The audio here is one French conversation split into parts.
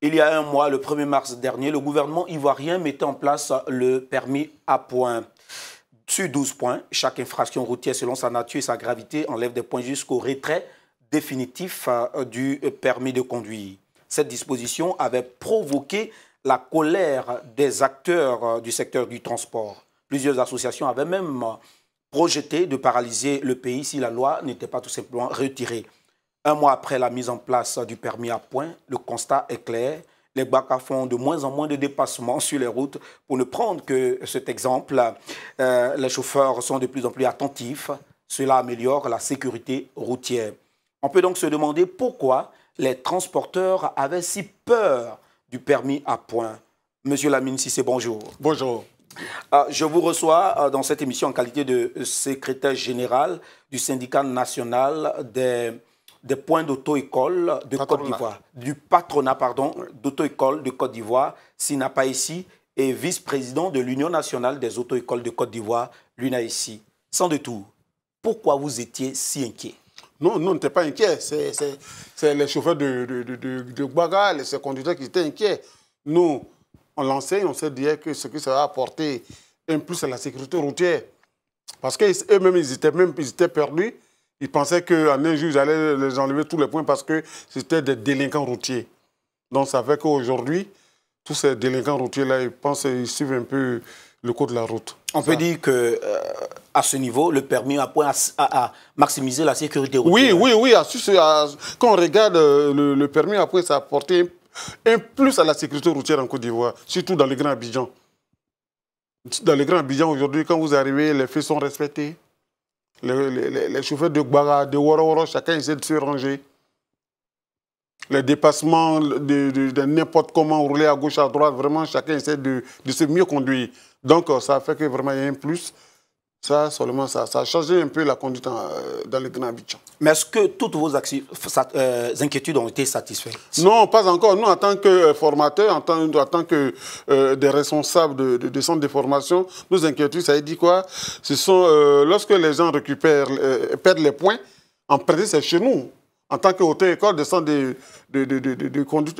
Il y a un mois, le 1er mars dernier, le gouvernement ivoirien mettait en place le permis à points. Sur 12 points, chaque infraction routière selon sa nature et sa gravité enlève des points jusqu'au retrait définitif euh, du permis de conduire. Cette disposition avait provoqué la colère des acteurs euh, du secteur du transport. Plusieurs associations avaient même projeté de paralyser le pays si la loi n'était pas tout simplement retirée. Un mois après la mise en place du permis à point, le constat est clair. Les BACA font de moins en moins de dépassements sur les routes. Pour ne prendre que cet exemple, euh, les chauffeurs sont de plus en plus attentifs. Cela améliore la sécurité routière. On peut donc se demander pourquoi les transporteurs avaient si peur du permis à point. Monsieur Lamine Sissé, bonjour. Bonjour. Euh, je vous reçois euh, dans cette émission en qualité de secrétaire général du syndicat national des des points d'auto-école de Côte d'Ivoire, du patronat pardon, d'auto-école de Côte d'Ivoire, ici est vice-président de l'Union nationale des auto-écoles de Côte d'Ivoire, l'UNAICI. Sans détour, pourquoi vous étiez si inquiet non, non, on n'était pas inquiet. C'est les chauffeurs de, de, de, de, les conducteurs qui étaient inquiets. Nous, on lançait, on se dit que ce que ça va apporter, un plus à la sécurité routière. Parce qu'eux-mêmes, ils, étaient même ils étaient perdus. Ils pensaient qu'en un jour, ils allaient les enlever tous les points parce que c'était des délinquants routiers. Donc ça fait qu'aujourd'hui, tous ces délinquants routiers-là, ils pensent, ils suivent un peu le cours de la route. On peut dire que euh, à ce niveau, le permis a point à, maximiser la sécurité routière. Oui, oui, oui. quand on regarde euh, le, permis après, ça a un, plus à la sécurité routière en Côte d'Ivoire, surtout dans les grands Abidjan. Dans les grands Abidjan aujourd'hui, quand vous arrivez, les faits sont respectés. Les, chauffeurs de Gbara, de Woroworo, chacun essaie de se ranger. Les dépassements de, n'importe comment, rouler à gauche, à droite, vraiment, chacun essaie de, de se mieux conduire. Donc, euh, ça fait que vraiment, il y a un plus. Ça, seulement, ça, ça a changé un peu la conduite euh, dans le Grand Abidjan. Mais est-ce que toutes vos euh, euh, inquiétudes ont été satisfaites Non, pas encore. Nous, en tant que formateurs, en tant, tant que responsables des responsables de, centres de formation, nos inquiétudes, ça a dit quoi Ce sont lorsque les gens récupèrent, perdent les points, en prédit, c'est chez nous en tant quhôtel école de centre de, de, de, de, conduite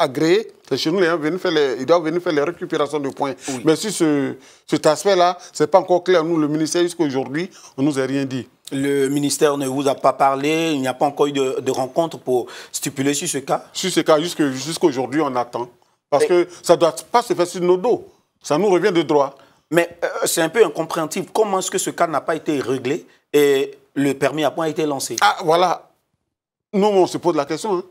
agréé, chez ils doivent venir faire les récupérations de points. Mais sur ce, cet aspect-là, ce n'est pas encore clair. Nous, le ministère, jusqu'à aujourd'hui, on ne nous a rien dit. Le ministère ne vous a pas parlé, il n'y a pas encore eu de, rencontre pour stipuler sur ce cas Sur ce cas, jusqu'à jusqu aujourd'hui, on attend. Parce que ça ne doit pas se faire sur nos dos. Ça nous revient de droit. Mais euh, c'est un peu incompréhensible. Comment est-ce que ce cas n'a pas été réglé et le permis à point a été lancé Ah, voilà. Nous, on se pose la question. Hein.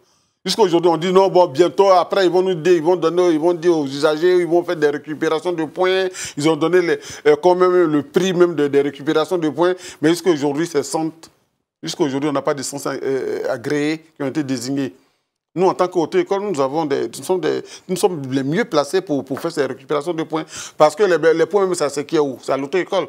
Jusqu'aujourd'hui, on dit non, bon, bientôt, après, ils vont nous dire, ils vont donner, ils vont dire aux usagers, ils vont faire des récupérations de points. Ils ont donné euh, quand même le prix même des récupérations de points. Mais jusqu'à aujourd'hui, c'est centres. Jusqu'à on n'a pas de centres euh, agréés qui ont été désignés. Nous, en tant qu'auto-école, nous, avons des, nous, sommes des, nous sommes les mieux placés pour, pour faire ces récupérations de points. Parce que les, les points, ça c'est qui est où C'est à l'auto-école.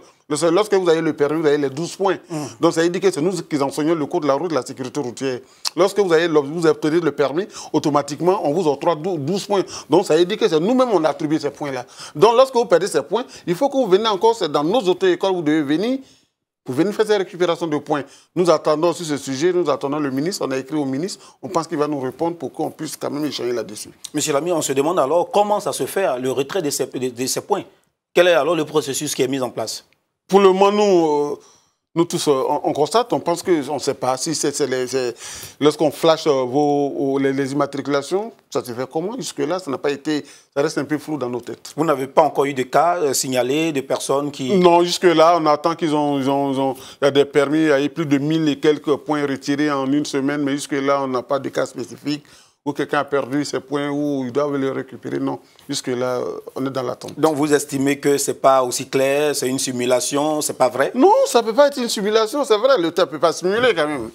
Lorsque vous avez le permis, vous avez les 12 points. Mm. Donc, ça indique que c'est nous qui enseignons le cours de la route de la sécurité routière. Lorsque vous, avez, vous obtenez le permis, automatiquement, on vous octroie 12 points. Donc, ça indique que c'est nous-mêmes, on attribue ces points-là. Donc, lorsque vous perdez ces points, il faut que vous venez encore, c'est dans nos auto-écoles, vous devez venir pour venir faire cette récupération de points. Nous attendons sur ce sujet, nous attendons le ministre, on a écrit au ministre, on pense qu'il va nous répondre pour qu'on puisse quand même échanger là-dessus. Monsieur l'ami, on se demande alors comment ça se fait hein, le retrait de ces, points Quel est alors le processus qui est mis en place Pour le moment, nous... Euh, nous tous, euh, on, constate, on pense qu'on ne sait pas si c'est lorsqu'on flash euh, vos, les, immatriculations, ça se fait comment Jusque-là, ça n'a pas été, ça reste un peu flou dans nos têtes. Vous n'avez pas encore eu de cas euh, signalés de personnes qui... Non, jusque-là, on attend qu'ils ont, ils ont, des permis, il y a eu plus de 1000 et quelques points retirés en une semaine, mais jusque-là, on n'a pas de cas spécifiques où quelqu'un a perdu ses points, où ils doivent les récupérer. Non, jusque-là, on est dans la l'attente. Donc vous estimez que ce n'est pas aussi clair, c'est une simulation, c'est pas vrai Non, ça ne peut pas être une simulation, c'est vrai, le temps ne peut pas simuler quand même.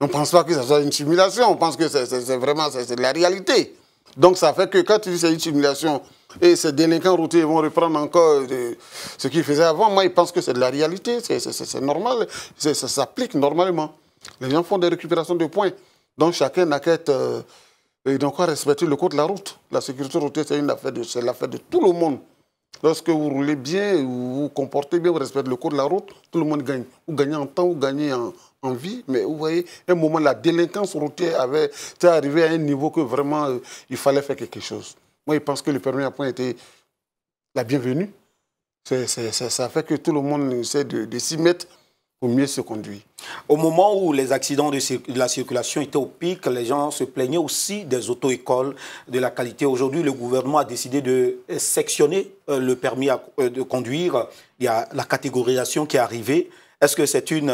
On ne pense pas que ce soit une simulation, on pense que c'est vraiment c'est la réalité. Donc ça fait que quand tu dis c'est une simulation et ces délinquants routiers vont reprendre encore euh, ce qu'ils faisaient avant, moi ils pensent que c'est de la réalité, c'est normal, ça s'applique normalement. Les gens font des récupérations de points. Donc chacun n'a qu'à être... Euh, et donc, respecter le code de la route. La sécurité routière, c'est l'affaire de, tout le monde. Lorsque vous roulez bien, vous vous comportez bien, vous respectez le code de la route, tout le monde gagne. Vous gagnez en temps, vous gagnez en, vie. Mais vous voyez, à un moment, la délinquance routière avait, arrivé arrivée à un niveau que vraiment, euh, il fallait faire quelque chose. Moi, je pense que le permis à point était la bienvenue. ça, fait que tout le monde essaie de s'y mettre mieux se conduire. Au moment où les accidents de, la circulation étaient au pic, les gens se plaignaient aussi des auto-écoles, de la qualité. Aujourd'hui, le gouvernement a décidé de euh, sectionner euh, le permis euh, de conduire. Il y a la catégorisation qui est arrivée. Est-ce que c'est une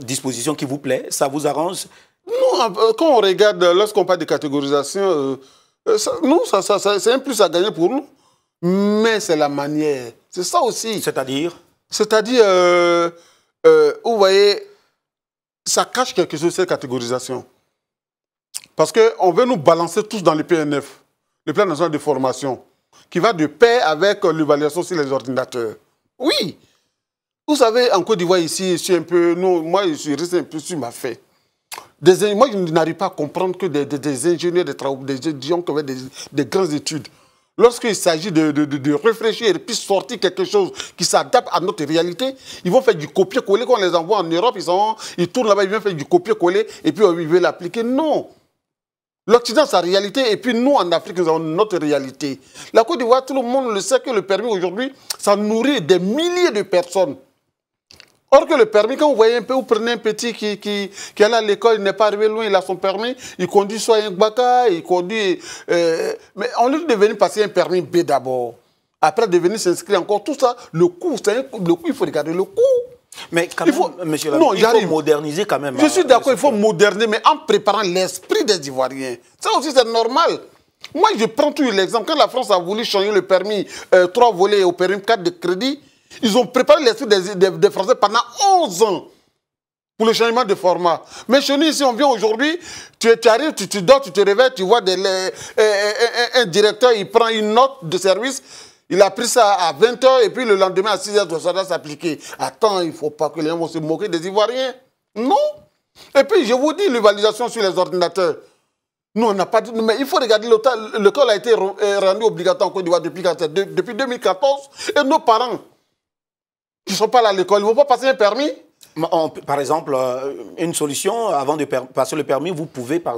disposition qui vous plaît Ça vous arrange Non, quand on regarde, lorsqu'on parle de catégorisation, nous, ça, c'est un plus à gagner pour nous. Mais c'est la manière. C'est ça aussi. C'est-à-dire C'est-à-dire euh, vous voyez, ça cache quelque chose, cette catégorisation. Parce qu'on veut nous balancer tous dans le PNF, le plan national de formation, qui va de pair avec euh, l'évaluation sur les ordinateurs. Oui. Vous savez, en Côte d'Ivoire, ici, je suis un peu... Non, moi, je suis resté un peu sur ma fée. moi, je n'arrive pas à comprendre que des, ingénieurs, des travaux, des gens qui ont des grandes études lorsqu'il s'agit de, réfléchir et puis sortir quelque chose qui s'adapte à notre réalité, ils vont faire du copier-coller. Quand on les envoie en Europe, ils, sont, ils tournent là-bas, ils viennent faire du copier-coller et puis ils veulent l'appliquer. Non L'Occident, sa réalité, et puis nous, en Afrique, nous avons notre réalité. La Côte d'Ivoire, tout le monde le sait que le permis aujourd'hui, ça nourrit des milliers de personnes. Or que le permis, quand vous voyez un peu, vous prenez un petit qui, qui, qui à l'école, il n'est pas arrivé loin, il a son permis, il conduit soit un baka, il conduit... Euh, mais on lui devenu passer un permis B d'abord. Après, devenir s'inscrire encore, tout ça, le coût, le coût, il faut regarder le coût. Mais quand il faut, même, il faut moderniser quand même. Je hein, suis d'accord, il faut moderniser, mais en préparant l'esprit des Ivoiriens. Ça aussi, c'est normal. Moi, je prends toujours l'exemple. Quand la France a voulu changer le permis euh, 3 volets au permis 4 de crédit, ils ont préparé l'esprit des, des, Français pendant 11 ans pour le changement de format. Mais chez nous, ici, on vient aujourd'hui, tu, arrives, tu, dors, tu te réveilles, tu vois un, directeur, il prend une note de service, il a pris ça à 20h et puis le lendemain à 6h, ça doit s'appliquer. Attends, il ne faut pas que les gens vont se moquer des Ivoiriens. Non. Et puis, je vous dis, l'évaluation sur les ordinateurs. Nous, on n'a pas dit, mais il faut regarder le L'école a été euh, rendu obligatoire en Côte d'Ivoire depuis, depuis 2014 et nos parents ne sont pas à l'école, ils ne vont pas passer un permis par exemple, euh, une solution, avant de passer le permis, vous pouvez par,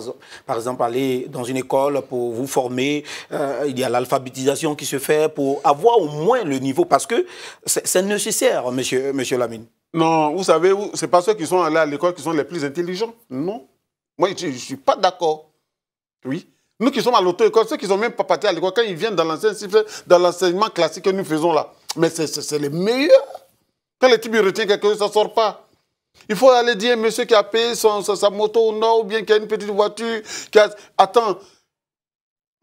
exemple aller dans une école pour vous former. Euh, il y a l'alphabétisation qui se fait pour avoir au moins le niveau, parce que c'est nécessaire, monsieur, monsieur Lamine. Non, vous savez, ce n'est pas ceux qui sont allés à l'école qui sont les plus intelligents. Non. Moi, je ne suis pas d'accord. Oui. Nous qui sommes à l'auto-école, ceux qui sont même pas partis à l'école, quand ils viennent dans l'enseignement classique que nous faisons là, mais c'est les meilleurs quand le type retient quelque chose, ça ne sort pas. Il faut aller dire monsieur qui a payé sa, moto au nord ou bien qui a une petite voiture. Qui a... Attends.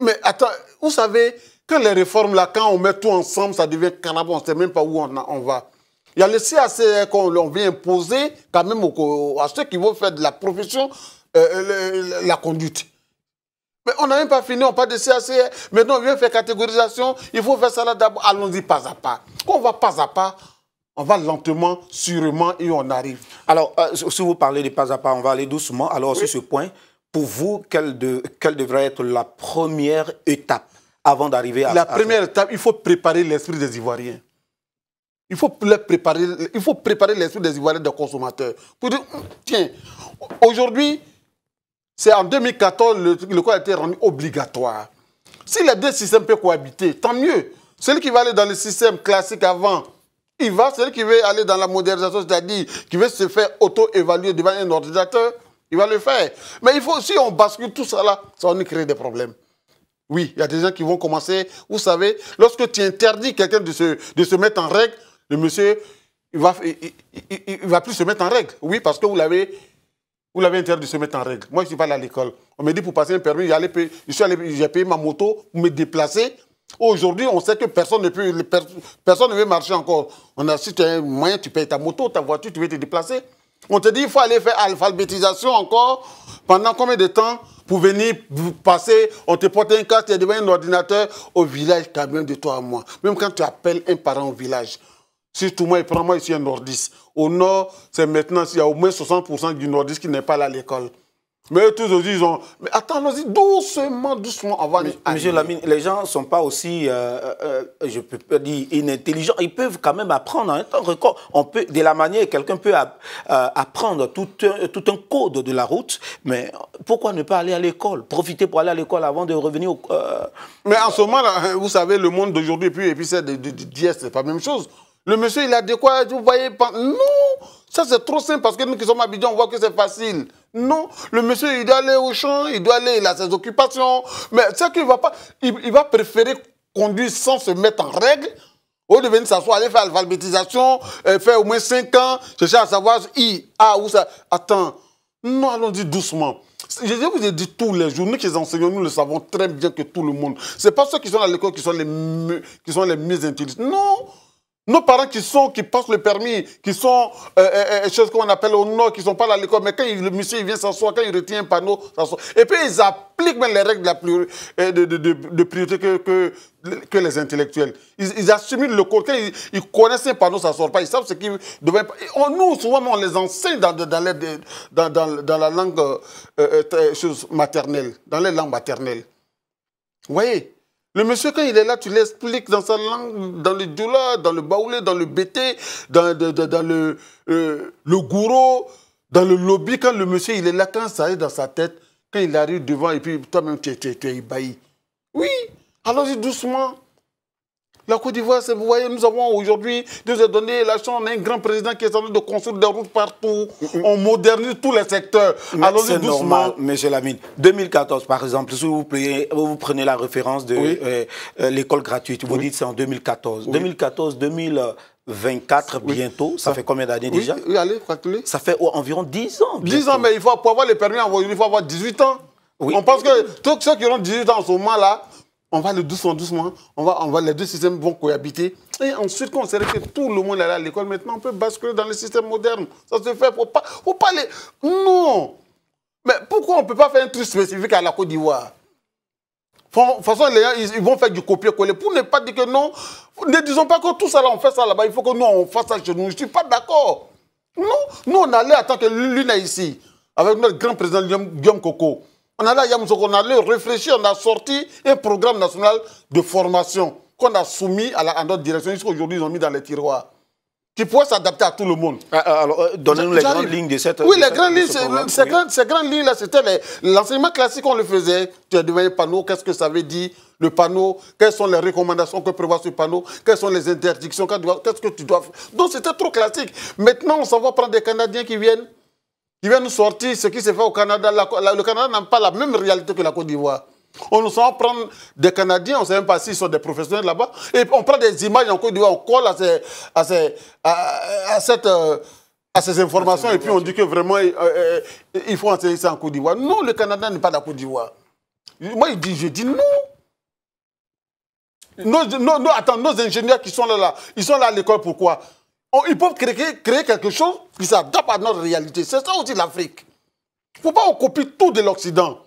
Mais attends, vous savez, que les réformes, là, quand on met tout ensemble, ça devient cannabis. On ne sait même pas où on, on va. Il y a le CACR qu'on vient imposer quand même à ceux qui vont faire de la profession euh, euh, la conduite. Mais on n'a même pas fini, on parle de CACR. Maintenant, on vient faire catégorisation. Il faut faire ça là d'abord. Allons-y pas à pas. Qu'on va pas à pas, on va lentement, sûrement, et on arrive. Alors, euh, si vous parlez de pas à pas, on va aller doucement. Alors, sur ce point, pour vous, quelle, devrait être la première étape avant d'arriver à... La première étape, il faut préparer l'esprit des Ivoiriens. Il faut préparer, il faut préparer l'esprit des Ivoiriens de consommateurs. Pour hum, tiens, aujourd'hui, c'est en 2014 le, le quoi a été rendu obligatoire. Si les deux systèmes peuvent cohabiter, tant mieux. Celui qui va aller dans le système classique avant, il va, celui qui veut aller dans la modernisation, c'est-à-dire qui veut se faire auto-évaluer devant un ordinateur, il va le faire. Mais il faut, aussi, on bascule tout ça là, ça va nous créer des problèmes. Oui, il y a des gens qui vont commencer. Vous savez, lorsque tu interdis quelqu'un de se, de se mettre en règle, le monsieur, il va, il, va plus se mettre en règle. Oui, parce que vous l'avez vous l'avez interdit de se mettre en règle. Moi, je suis pas allé à l'école. On me dit pour passer un permis, j'ai payé ma moto, pour me déplacer, Aujourd'hui, on sait que personne ne, peut, personne ne veut marcher encore. On a, si tu as un moyen, tu payes ta moto, ta voiture, tu veux te déplacer. On te dit qu'il faut aller faire alphabétisation encore pendant combien de temps pour venir passer, on te porte un casque, tu as devant un ordinateur au village as même de toi à moi. Même quand tu appelles un parent au village, Si surtout moi, il prend moi ici un nordiste. Au nord, c'est maintenant, il y a au moins 60% du nordiste qui n'est pas là à l'école. Mais tous aussi, ils Mais attends, y doucement, doucement avant. Monsieur Lamine, les gens ne sont pas aussi, euh, ne euh, euh, je peux pas dire, inintelligents. Ils peuvent quand même apprendre en un temps record. On peut, de la manière, quelqu'un peut euh, apprendre tout un, tout un code de la route, mais pourquoi ne pas aller à l'école Profiter pour aller à l'école avant de revenir au. mais en ce moment, hein, vous savez, le monde d'aujourd'hui, et puis, et puis c'est d'hier, c'est pas la même chose. Le monsieur, il a de quoi, vous voyez, pas. Non ça, c'est trop simple parce que nous qui sommes habitués, on voit que c'est facile. Non, le monsieur, il doit aller au champ, il doit aller, il a ses occupations. Mais c'est qu'il va pas, il, va préférer conduire sans se mettre en règle. Au lieu de venir s'asseoir, aller faire l'alphabétisation, euh, faire au moins 5 ans, chercher à savoir I, A, ou ça. Attends, non, allons-y doucement. Je vous ai dit tous les jours, nous qui enseignons, nous le savons très bien que tout le monde. Ce n'est pas ceux qui sont à l'école qui sont les, qui sont les mieux intelligents. Non! Nos parents qui sont, qui passent le permis, qui sont, euh, euh, euh, euh choses qu'on appelle au nord, qui ne sont pas à l'école, mais quand le monsieur vient s'asseoir, quand il retient un panneau, s'assoit. Et puis ils appliquent même les règles de, la de, priorité que, que, les intellectuels. Ils, assument le côté, ils, connaissent un panneau, ça ne sort pas. Ils savent ce qu'ils devaient. On, nous, souvent, on les enseigne dans, dans, la langue maternelle, dans les langues maternelles. Vous voyez le monsieur, quand il est là, tu l'expliques dans sa langue, dans le doula, dans le baoulé, dans le bété, dans, le, euh, le gourou, dans le lobby. Quand le monsieur, il est là, quand ça arrive dans sa tête, quand il arrive devant, et puis toi-même, tu, tu es ébahi. Oui, allons-y doucement. La Côte d'Ivoire, vous voyez, nous avons aujourd'hui, nous avons donné la chance, on a un grand président qui est en train de construire des routes partout. On modernise tous les secteurs. C'est normal, monsieur Lamine. 2014, par exemple, si vous, prenez, vous prenez la référence de euh, euh, l'école gratuite, vous dites c'est en 2014. 2014, 2024, bientôt, ça, fait combien d'années déjà Oui, allez, Ça fait environ 10 ans. 10 ans, mais il faut, pour avoir les permis, il faut avoir 18 ans. On pense que tous ceux qui ont 18 ans en ce moment-là, on va le doucement, doucement, on va, on va, les deux systèmes vont cohabiter. Et ensuite, quand on sait que tout le monde est à l'école, maintenant on peut basculer dans le système moderne. Ça se fait, faut pas, faut pas les... Non Mais pourquoi on ne peut pas faire un truc spécifique à la Côte d'Ivoire de toute façon, les gens, ils, vont faire du copier-coller. Pour ne pas dire que non, ne disons pas que tout ça, là, on fait ça là-bas. Il faut que nous, on fasse ça chez nous. Je ne suis pas d'accord. Non, nous, on allait attendre que l'une est ici, avec notre grand président Guillaume Coco. On a là, on allait réfléchir, on a sorti un programme national de formation qu'on a soumis à, notre direction jusqu'à ils ont mis dans les tiroirs. Qui pourrait s'adapter à tout le monde. Ah, ah, alors, euh, donnez-nous les grandes lignes de cette. Oui, les grandes lignes, ces, grandes, lignes-là, c'était l'enseignement classique, on le faisait. Tu as le panneau, qu'est-ce que ça veut dire le panneau, quelles sont les recommandations que prévoit ce panneau, quelles sont les interdictions, qu'est-ce que tu dois faire. Donc c'était trop classique. Maintenant, on s'en va prendre des Canadiens qui viennent il vient nous sortir ce qui se fait au Canada. le Canada n'a pas la même réalité que la Côte d'Ivoire. On nous sent prendre des Canadiens, on ne sait même pas s'ils sont des professionnels là-bas. Et on prend des images en Côte d'Ivoire, on colle à, ces, euh, informations et puis on dit que vraiment euh, euh, il faut enseigner ça en Côte d'Ivoire. Non, le Canada n'est pas la Côte d'Ivoire. Moi, je dis, je dis non. Nos, attends, nos ingénieurs qui sont là, là ils sont là à l'école pourquoi Oh, ils peuvent créer, créer quelque chose qui s'adapte à notre réalité. C'est ça aussi l'Afrique. Il ne faut pas qu'on copie tout de l'Occident.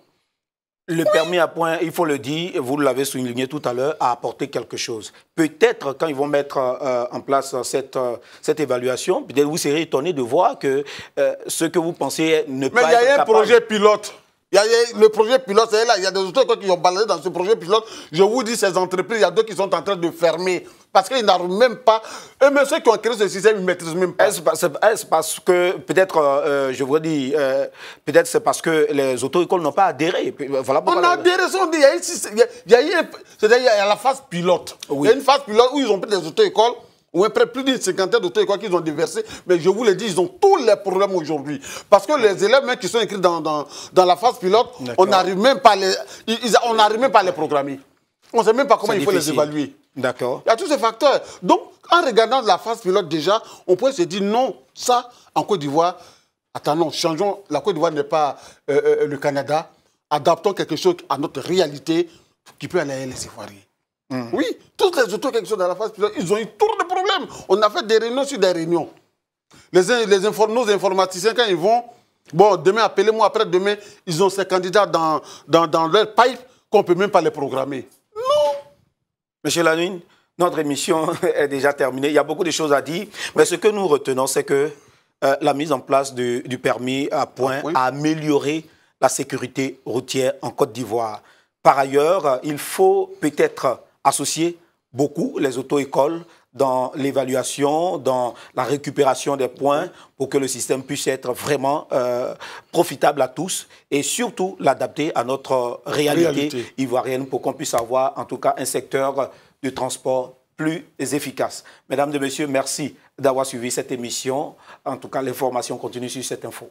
Le permis à point, il faut le dire, vous l'avez souligné tout à l'heure, a apporté quelque chose. Peut-être quand ils vont mettre euh, en place cette, euh, cette évaluation, peut vous serez étonné de voir que euh, ce que vous pensez ne Mais pas. Mais il y a un projet pilote. Il y a le projet pilote, là. Il y a des auto-écoles qui ont baladé dans ce projet pilote. Je vous dis, ces entreprises, il y a deux qui sont en train de fermer. Parce qu'ils n'arrivent même pas. Et même ceux qui ont créé ce système, ils ne maîtrisent même pas. Est-ce parce que, peut-être, euh, euh, je vous dis, euh, peut-être c'est parce que les auto-écoles n'ont pas adhéré. on a adhéré, on dit. Il y a, il y a, la phase pilote. Il y a une phase pilote où ils ont pris des auto-écoles après plus d'une cinquantaine d'auteurs quoi qu'ils ont déversé. Mais je vous le dis, ils ont tous les problèmes aujourd'hui. Parce que les élèves même qui sont écrits dans, dans, la phase pilote, on n'arrive même pas les, ils, on même pas à les programmer. On ne sait même pas comment il faut les évaluer. D'accord. Il y a tous ces facteurs. Donc, en regardant la phase pilote déjà, on pourrait se dire non, ça, en Côte d'Ivoire, attends, non, changeons. La Côte d'Ivoire n'est pas euh, euh, euh, le Canada. Adaptons quelque chose à notre réalité qui peut aller les Ivoiriens. Hmm. Oui, toutes les autres qui dans la phase pilote, ils ont eu tout on a fait des réunions sur des réunions. Les, les nos informaticiens, quand ils vont, bon, demain, appelez-moi, après-demain, ils ont ces candidats dans, dans, dans leur pipe qu'on ne peut même pas les programmer. Non Monsieur Lanouine, notre émission est déjà terminée. Il y a beaucoup de choses à dire, mais ce que nous retenons, c'est que euh, la mise en place du, permis à point a amélioré la sécurité routière en Côte d'Ivoire. Par ailleurs, il faut peut-être associer beaucoup les auto-écoles dans l'évaluation, dans la récupération des points pour que le système puisse être vraiment euh, profitable à tous et surtout l'adapter à notre euh, réalité, ivoirienne pour qu'on puisse avoir en tout cas un secteur de transport plus efficace. Mesdames et messieurs, merci d'avoir suivi cette émission. En tout cas, l'information continue sur cette info.